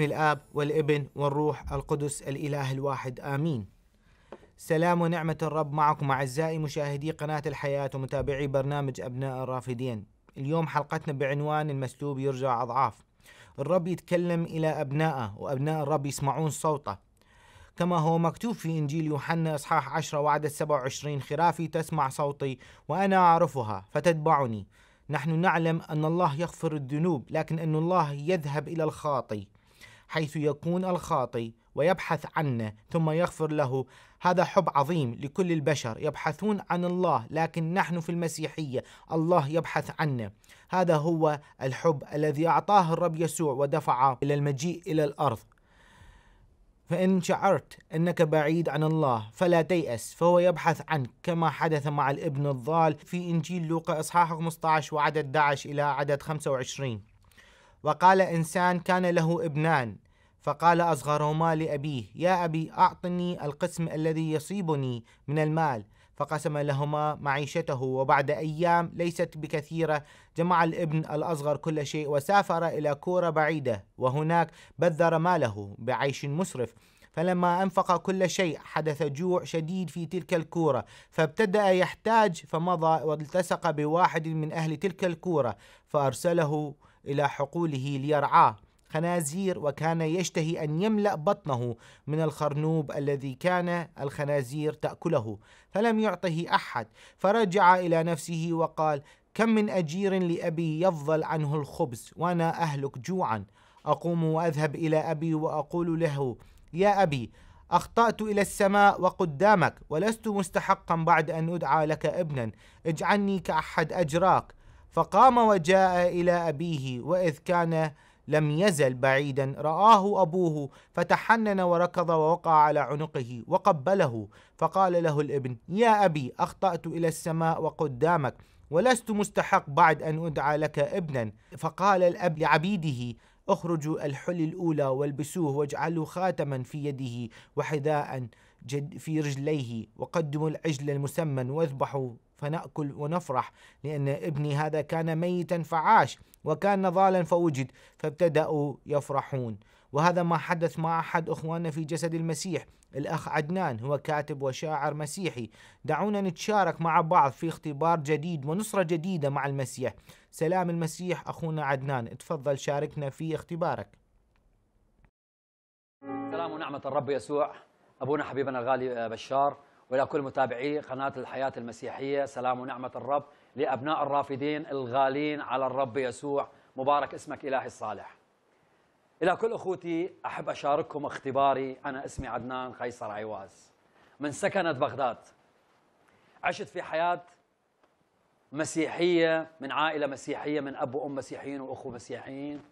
باسم الآب والابن والروح القدس الإله الواحد آمين سلام ونعمة الرب معكم أعزائي مشاهدي قناة الحياة ومتابعي برنامج أبناء الرافدين اليوم حلقتنا بعنوان المسلوب يرجع أضعاف الرب يتكلم إلى أبنائه وأبناء الرب يسمعون صوته كما هو مكتوب في إنجيل يوحنا إصحاح 10 وعدد 27 خرافي تسمع صوتي وأنا أعرفها فتتبعني نحن نعلم أن الله يغفر الذنوب لكن أن الله يذهب إلى الخاطي حيث يكون الخاطي ويبحث عنه ثم يغفر له هذا حب عظيم لكل البشر يبحثون عن الله لكن نحن في المسيحية الله يبحث عنا هذا هو الحب الذي أعطاه الرب يسوع ودفعه إلى المجيء إلى الأرض فإن شعرت أنك بعيد عن الله فلا تيأس فهو يبحث عنك كما حدث مع الابن الضال في إنجيل لوقا إصحاح 15 وعدد 11 إلى عدد 25 وقال إنسان كان له ابنان فقال أصغرهما لأبيه يا أبي أعطني القسم الذي يصيبني من المال فقسم لهما معيشته وبعد أيام ليست بكثيرة جمع الابن الأصغر كل شيء وسافر إلى كورة بعيدة وهناك بذر ماله بعيش مسرف فلما أنفق كل شيء حدث جوع شديد في تلك الكورة فابتدأ يحتاج فمضى والتصق بواحد من أهل تلك الكورة فأرسله إلى حقوله ليرعاه خنازير وكان يشتهي أن يملأ بطنه من الخرنوب الذي كان الخنازير تأكله فلم يعطه أحد فرجع إلى نفسه وقال كم من أجير لأبي يفضل عنه الخبز وأنا أهلك جوعا أقوم وأذهب إلى أبي وأقول له يا أبي أخطأت إلى السماء وقدامك ولست مستحقا بعد أن أدعى لك ابنا اجعلني كأحد أجراك فقام وجاء الى ابيه واذ كان لم يزل بعيدا رآه أبوه فتحنن وركض ووقع على عنقه وقبله فقال له الابن يا أبي أخطأت إلى السماء وقدامك ولست مستحق بعد أن أدعى لك ابنا فقال الأب لعبيده اخرجوا الحل الأولى والبسوه واجعلوا خاتما في يده وحذاء جد في رجليه وقدموا العجل المسمن واذبحوا فنأكل ونفرح لأن ابني هذا كان ميتا فعاش وكان نضالا فوجد فابتدأوا يفرحون وهذا ما حدث مع أحد أخواننا في جسد المسيح الأخ عدنان هو كاتب وشاعر مسيحي دعونا نتشارك مع بعض في اختبار جديد ونصرة جديدة مع المسيح سلام المسيح أخونا عدنان اتفضل شاركنا في اختبارك سلام ونعمة الرب يسوع أبونا حبيبنا الغالي آه، بشار ولكل متابعي قناة الحياة المسيحية سلام ونعمة الرب لأبناء الرافدين الغالين على الرب يسوع مبارك اسمك إلهي الصالح إلى كل أخوتي أحب أشارككم اختباري أنا اسمي عدنان قيصر عيواز من سكنة بغداد عشت في حياة مسيحية من عائلة مسيحية من أب وأم مسيحيين وأخو مسيحيين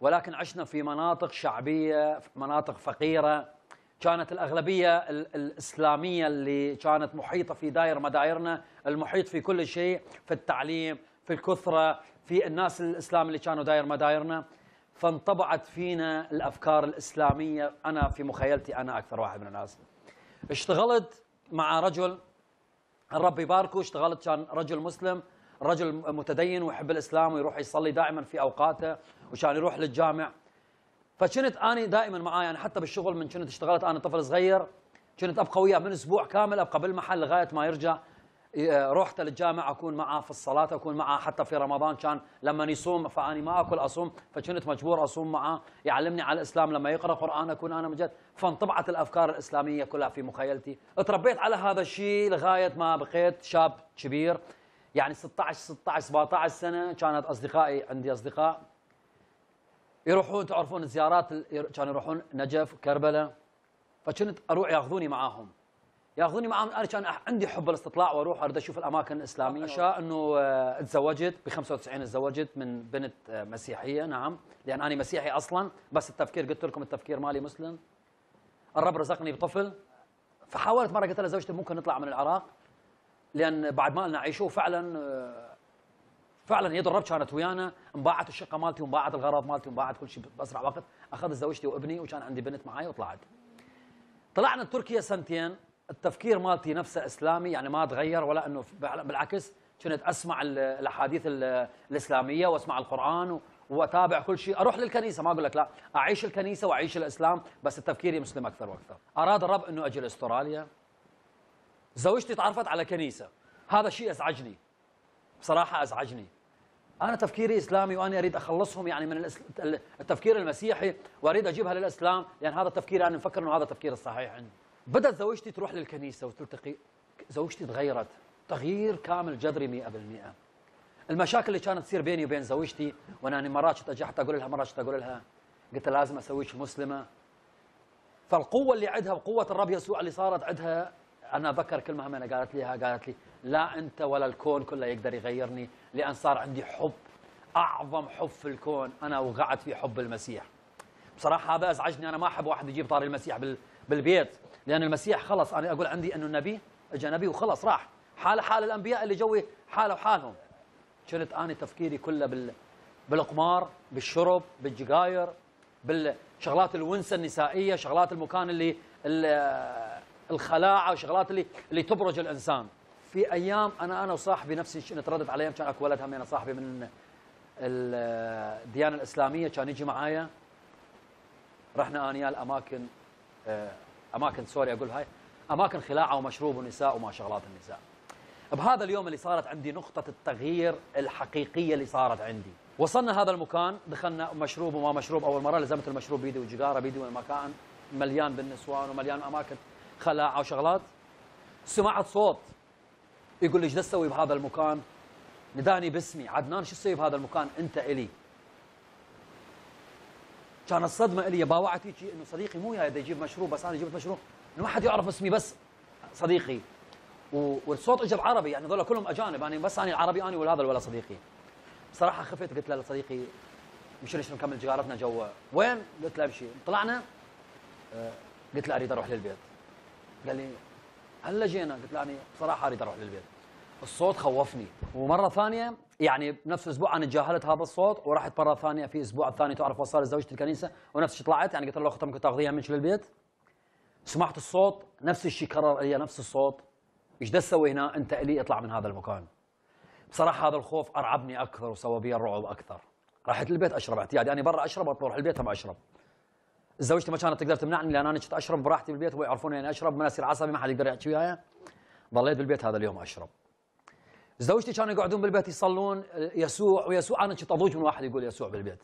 ولكن عشنا في مناطق شعبية مناطق فقيرة كانت الأغلبية الإسلامية اللي كانت محيطة في داير مدايرنا المحيط في كل شيء في التعليم في الكثرة في الناس الإسلام اللي كانوا داير مدايرنا فانطبعت فينا الأفكار الإسلامية أنا في مخيلتي أنا أكثر واحد من الناس اشتغلت مع رجل الرب يباركه اشتغلت كان رجل مسلم رجل متدين ويحب الإسلام ويروح يصلي دائما في أوقاته وكان يروح للجامع فكنت اني دائما معاه يعني حتى بالشغل من كنت اشتغلت انا طفل صغير كنت ابقى وياه من اسبوع كامل ابقى بالمحل لغايه ما يرجع رحت للجامعة أكون معاه في الصلاة أكون معاه حتى في رمضان كان لما يصوم فأني ما أكل أصوم فكنت مجبور أصوم معاه يعلمني على الإسلام لما يقرأ قرآن أكون أنا مجد فانطبعت الأفكار الإسلامية كلها في مخيلتي اتربيت على هذا الشيء لغاية ما بقيت شاب كبير يعني 16 16 17 سنة كانت أصدقائي عندي أصدقاء يروحون تعرفون الزيارات كانوا يروحون نجف كربلاء فكنت اروح ياخذوني معاهم ياخذوني معاهم انا كان عندي حب الاستطلاع واروح اريد اشوف الاماكن الاسلاميه اشياء انه آه، تزوجت ب 95 تزوجت من بنت آه، مسيحيه نعم لان انا مسيحي اصلا بس التفكير قلت لكم التفكير مالي مسلم الرب رزقني بطفل فحاولت مره قلت لها زوجتي ممكن نطلع من العراق لان بعد ما لنا عيشوا فعلا آه، فعلا يد الرب كانت ويانا انباعت الشقه مالتي وانباعت الغراض مالتي وانباعت كل شيء باسرع وقت اخذت زوجتي وابني وكان عندي بنت معي وطلعت طلعنا تركيا سنتين التفكير مالتي نفسه اسلامي يعني ما تغير ولا انه بالعكس كنت اسمع الاحاديث الاسلاميه واسمع القران واتابع كل شيء اروح للكنيسه ما اقول لك لا اعيش الكنيسه واعيش الاسلام بس التفكير مسلم اكثر واكثر اراد الرب انه اجي لاستراليا زوجتي تعرفت على كنيسه هذا شيء ازعجني بصراحه ازعجني أنا تفكيري إسلامي وأنا أريد أخلصهم يعني من التفكير المسيحي وأريد أجيبها للإسلام لأن هذا التفكير أنا مفكر أنه هذا التفكير الصحيح عندي بدأت زوجتي تروح للكنيسة وتلتقي زوجتي تغيرت تغيير كامل جذري 100% المشاكل اللي كانت تصير بيني وبين زوجتي وانا مرات كنت اجي حتى اقول لها مرات كنت اقول لها قلت لها لازم اسويك مسلمه فالقوه اللي عندها وقوه الرب يسوع اللي صارت عندها انا اتذكر كلمه هم قالت لي قالت لي لا انت ولا الكون كله يقدر يغيرني لأن صار عندي حب أعظم حب في الكون أنا وقعت في حب المسيح بصراحة هذا أزعجني أنا ما أحب واحد يجيب طار المسيح بالبيت لأن المسيح خلص أنا أقول عندي أنه النبي اجى نبي وخلص راح حال حال الأنبياء اللي جوي حاله وحالهم كنت أنا تفكيري كله بال... بالقمار بالشرب بالجقاير بالشغلات الونسة النسائية شغلات المكان اللي, اللي الخلاعة وشغلات اللي, اللي تبرج الإنسان في ايام انا انا وصاحبي نفسي نتردد على ايام كان اكو ولد هم انا صاحبي من الديانه الاسلاميه كان يجي معايا رحنا انيا الاماكن آه، اماكن سوري اقول هاي اماكن خلاعه ومشروب ونساء وما شغلات النساء. بهذا اليوم اللي صارت عندي نقطه التغيير الحقيقيه اللي صارت عندي. وصلنا هذا المكان دخلنا مشروب وما مشروب اول مره لزمت المشروب بيدي وجقاره بيدي والمكان مليان بالنسوان ومليان اماكن خلاعه وشغلات. سمعت صوت يقول لي ايش تسوي بهذا المكان؟ نداني باسمي عدنان شو تسوي بهذا المكان؟ انت الي. كانت صدمه الي باوعت هيك انه صديقي مو جاي يجيب مشروب بس انا جبت مشروب ما حد يعرف اسمي بس صديقي والصوت اجى بعربي يعني هذول كلهم اجانب يعني بس انا العربي انا ولا هذا ولا صديقي. بصراحه خفت قلت له لصديقي مش ليش نكمل جارتنا جوا وين؟ قلت له امشي طلعنا آه، قلت له اريد اروح للبيت قال لي هلا جينا قلت له انا بصراحه اريد اروح للبيت الصوت خوفني ومره ثانيه يعني بنفس الاسبوع انا تجاهلت هذا الصوت ورحت مره ثانيه في اسبوع الثاني تعرف وصل زوجتي الكنيسه ونفس الشيء طلعت يعني قلت له اختي ممكن تاخذيها منك للبيت سمعت الصوت نفس الشيء كرر لي نفس الصوت ايش تسوي هنا انت الي اطلع من هذا المكان بصراحه هذا الخوف ارعبني اكثر وسوى بي الرعب اكثر رحت البيت اشرب اعتيادي يعني برا اشرب واطلع البيت ما اشرب زوجتي ما كانت تقدر تمنعني لان انا كنت اشرب براحتي بالبيت وهو يعرفون اني يعني اشرب ما اصير عصبي ما حد يقدر يحكي وياي ضليت بالبيت هذا اليوم اشرب زوجتي كانوا يقعدون بالبيت يصلون يسوع ويسوع انا كنت اضوج من واحد يقول يسوع بالبيت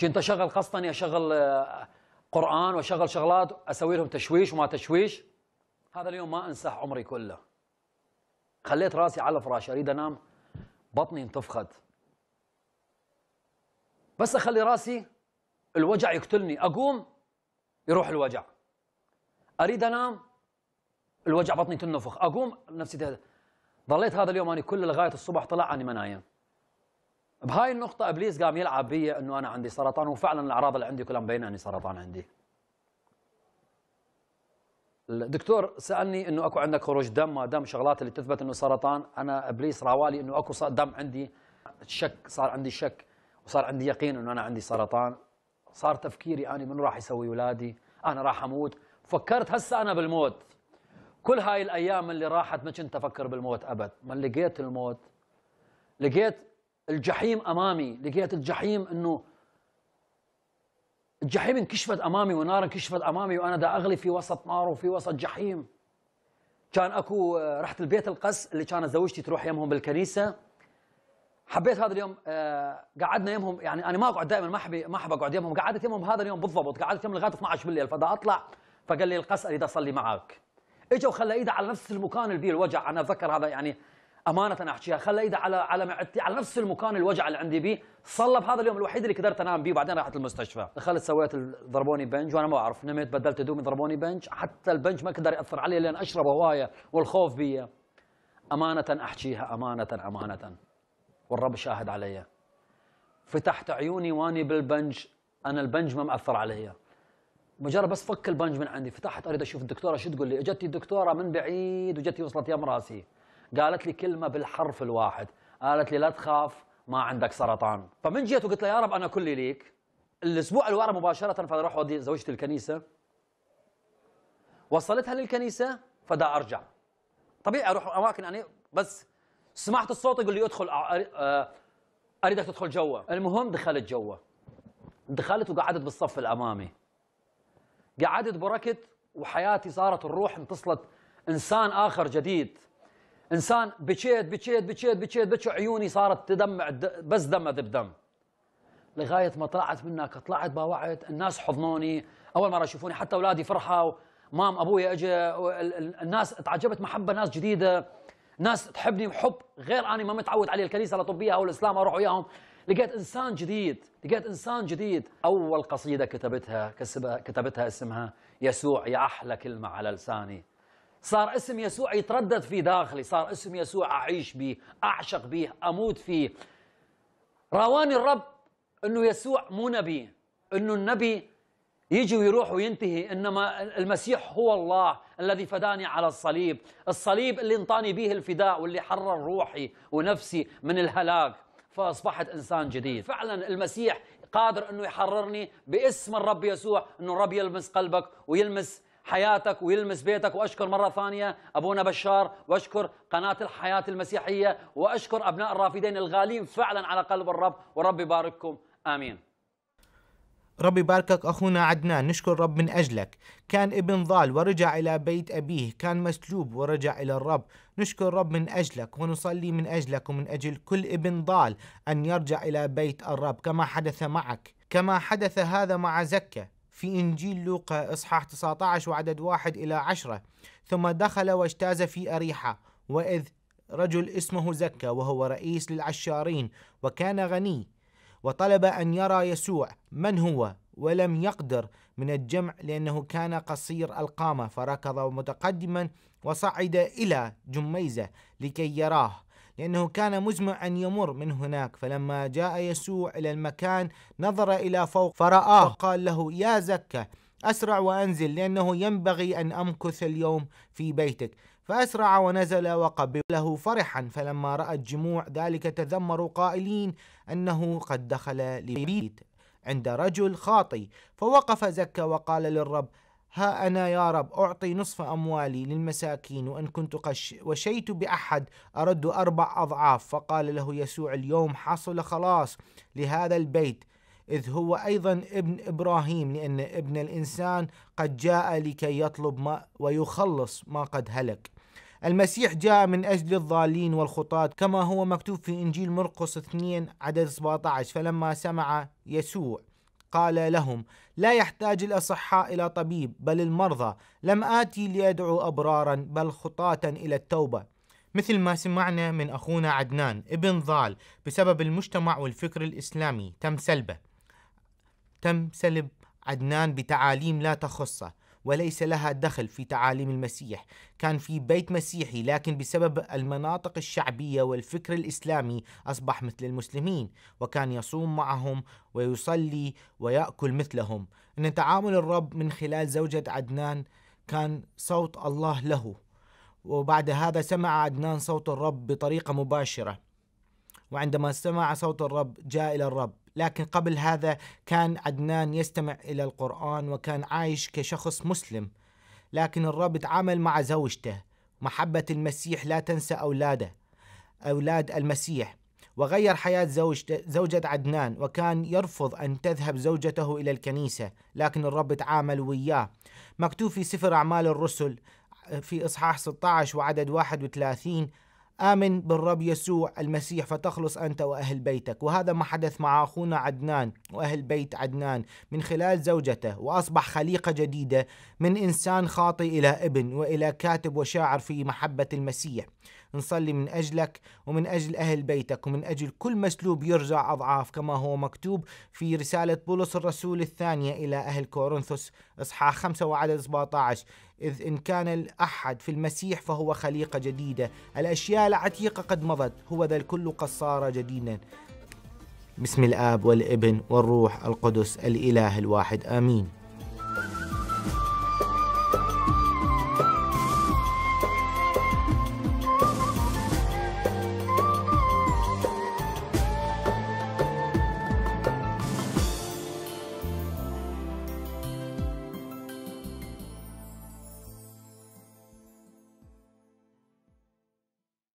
كنت اشغل قصدا اشغل آه، قران واشغل شغلات اسوي لهم تشويش وما تشويش هذا اليوم ما انساه عمري كله خليت راسي على الفراش اريد انام بطني انتفخت بس اخلي راسي الوجع يقتلني أقوم يروح الوجع أريد أنام الوجع بطني تنفخ أقوم نفسي تهدى ظليت هذا اليوم أنا كل لغاية الصبح طلع أني ما نايم بهاي النقطة إبليس قام يلعب بي أنه أنا عندي سرطان وفعلا الأعراض اللي عندي كلها مبينة أني سرطان عندي الدكتور سالني انه اكو عندك خروج دم ما دم شغلات اللي تثبت انه سرطان انا ابليس راوالي انه اكو دم عندي شك صار عندي شك وصار عندي يقين انه انا عندي سرطان صار تفكيري أنا من راح يسوي ولادي أنا راح أموت فكرت هسه أنا بالموت كل هاي الأيام اللي راحت ما كنت أفكر بالموت أبد ما لقيت الموت لقيت الجحيم أمامي لقيت الجحيم أنه الجحيم انكشفت أمامي ونار انكشفت أمامي وأنا دا أغلي في وسط نار وفي وسط جحيم كان أكو آه، رحت البيت القس اللي كانت زوجتي تروح يمهم بالكنيسة حبيت هذا اليوم آه، قعدنا يمهم يعني انا ما اقعد دائما ما احب ما احب اقعد يمهم قعدت يمهم هذا اليوم بالضبط قعدت يوم لغايه 12 بالليل فدا اطلع فقال لي القس اريد اصلي معك اجى وخلى ايده على نفس المكان اللي بيه الوجع انا اتذكر هذا يعني امانه احكيها خلى ايده على على معدتي على نفس المكان الوجع اللي عندي بيه صلى بهذا اليوم الوحيد اللي قدرت انام بيه بعدين راحت المستشفى دخلت سويت ضربوني بنج وانا ما اعرف نمت بدلت هدومي ضربوني بنج حتى البنج ما قدر ياثر علي لان اشرب هوايه والخوف بيا امانه احكيها امانه امانه والرب شاهد علي فتحت عيوني واني بالبنج انا البنج ما مأثر علي مجرد بس فك البنج من عندي فتحت اريد اشوف الدكتوره شو تقول لي اجتني الدكتوره من بعيد وجتني وصلت يم راسي قالت لي كلمه بالحرف الواحد قالت لي لا تخاف ما عندك سرطان فمن جيت وقلت لها يا رب انا كلي ليك الاسبوع اللي ورا مباشره فراح ودي زوجتي الكنيسه وصلتها للكنيسه فدا ارجع طبيعي اروح اماكن يعني بس سمعت الصوت يقول لي ادخل آه، آه، اريدك تدخل جوا المهم دخلت جوا دخلت وقعدت بالصف الامامي قعدت بركت وحياتي صارت الروح انتصلت انسان اخر جديد انسان بكيت بكيت بكيت بكيت بكيت عيوني صارت تدمع بس دم اذب دم لغايه ما طلعت منك طلعت باوعت الناس حضنوني اول مره يشوفوني حتى اولادي فرحوا مام ابويا اجى الناس تعجبت محبه ناس جديده ناس تحبني بحب غير اني ما متعود عليه الكنيسة الأطبية أو الإسلام أروح وياهم لقيت إنسان جديد لقيت إنسان جديد أول قصيدة كتبتها كتبتها اسمها يسوع يا أحلى كلمة على لساني صار اسم يسوع يتردد في داخلي صار اسم يسوع أعيش به أعشق به أموت فيه رواني الرب أنه يسوع مو نبي أنه النبي يجي ويروح وينتهي إنما المسيح هو الله الذي فداني على الصليب الصليب اللي انطاني به الفداء واللي حرر روحي ونفسي من الهلاك فأصبحت إنسان جديد فعلا المسيح قادر أنه يحررني باسم الرب يسوع أنه الرب يلمس قلبك ويلمس حياتك ويلمس بيتك واشكر مره ثانيه ابونا بشار واشكر قناه الحياه المسيحيه واشكر ابناء الرافدين الغالين فعلا على قلب الرب ورب يبارككم امين رب يباركك أخونا عدنان نشكر رب من أجلك كان ابن ضال ورجع إلى بيت أبيه كان مسلوب ورجع إلى الرب نشكر رب من أجلك ونصلي من أجلك ومن أجل كل ابن ضال أن يرجع إلى بيت الرب كما حدث معك كما حدث هذا مع زكة في إنجيل لوقا إصحاح 19 وعدد واحد إلى عشرة ثم دخل واجتاز في أريحة وإذ رجل اسمه زكا وهو رئيس للعشارين وكان غني وطلب أن يرى يسوع من هو ولم يقدر من الجمع لأنه كان قصير القامة فركض متقدما وصعد إلى جميزة لكي يراه لأنه كان مزمع أن يمر من هناك فلما جاء يسوع إلى المكان نظر إلى فوق فرآه قال له يا زكة أسرع وأنزل لأنه ينبغي أن أمكث اليوم في بيتك فأسرع ونزل وقبله فرحا فلما رأى الجموع ذلك تذمروا قائلين أنه قد دخل لبيت عند رجل خاطي فوقف زكى وقال للرب ها أنا يا رب أعطي نصف أموالي للمساكين وإن كنت وشيت بأحد أرد أربع أضعاف فقال له يسوع اليوم حصل خلاص لهذا البيت إذ هو أيضا ابن إبراهيم لأن ابن الإنسان قد جاء لكي يطلب ما ويخلص ما قد هلك المسيح جاء من أجل الضالين والخطاة كما هو مكتوب في إنجيل مرقس 2 عدد 17 فلما سمع يسوع قال لهم لا يحتاج الأصحاء إلى طبيب بل المرضى لم آتي لأدعو أبرارا بل خطاة إلى التوبة مثل ما سمعنا من أخونا عدنان ابن ضال بسبب المجتمع والفكر الإسلامي تم سلبه تم سلب عدنان بتعاليم لا تخصه وليس لها دخل في تعاليم المسيح كان في بيت مسيحي لكن بسبب المناطق الشعبية والفكر الإسلامي أصبح مثل المسلمين وكان يصوم معهم ويصلي ويأكل مثلهم إن تعامل الرب من خلال زوجة عدنان كان صوت الله له وبعد هذا سمع عدنان صوت الرب بطريقة مباشرة وعندما سمع صوت الرب جاء إلى الرب لكن قبل هذا كان عدنان يستمع إلى القرآن وكان عايش كشخص مسلم لكن الرب تعامل مع زوجته محبة المسيح لا تنسى أولاده أولاد المسيح وغير حياة زوجته زوجة عدنان وكان يرفض أن تذهب زوجته إلى الكنيسة لكن الرب تعامل وياه مكتوب في سفر أعمال الرسل في إصحاح 16 وعدد 31 آمن بالرب يسوع المسيح فتخلص أنت وأهل بيتك وهذا ما حدث مع أخونا عدنان وأهل بيت عدنان من خلال زوجته وأصبح خليقة جديدة من إنسان خاطئ إلى ابن وإلى كاتب وشاعر في محبة المسيح نصلي من أجلك ومن أجل أهل بيتك ومن أجل كل مسلوب يرجع أضعاف كما هو مكتوب في رسالة بولس الرسول الثانية إلى أهل كورنثوس إصحاح 5 وعدد 17 إذ إن كان الأحد في المسيح فهو خليقة جديدة الأشياء العتيقة قد مضت هو ذا الكل قد صار جديدا بسم الآب والابن والروح القدس الإله الواحد آمين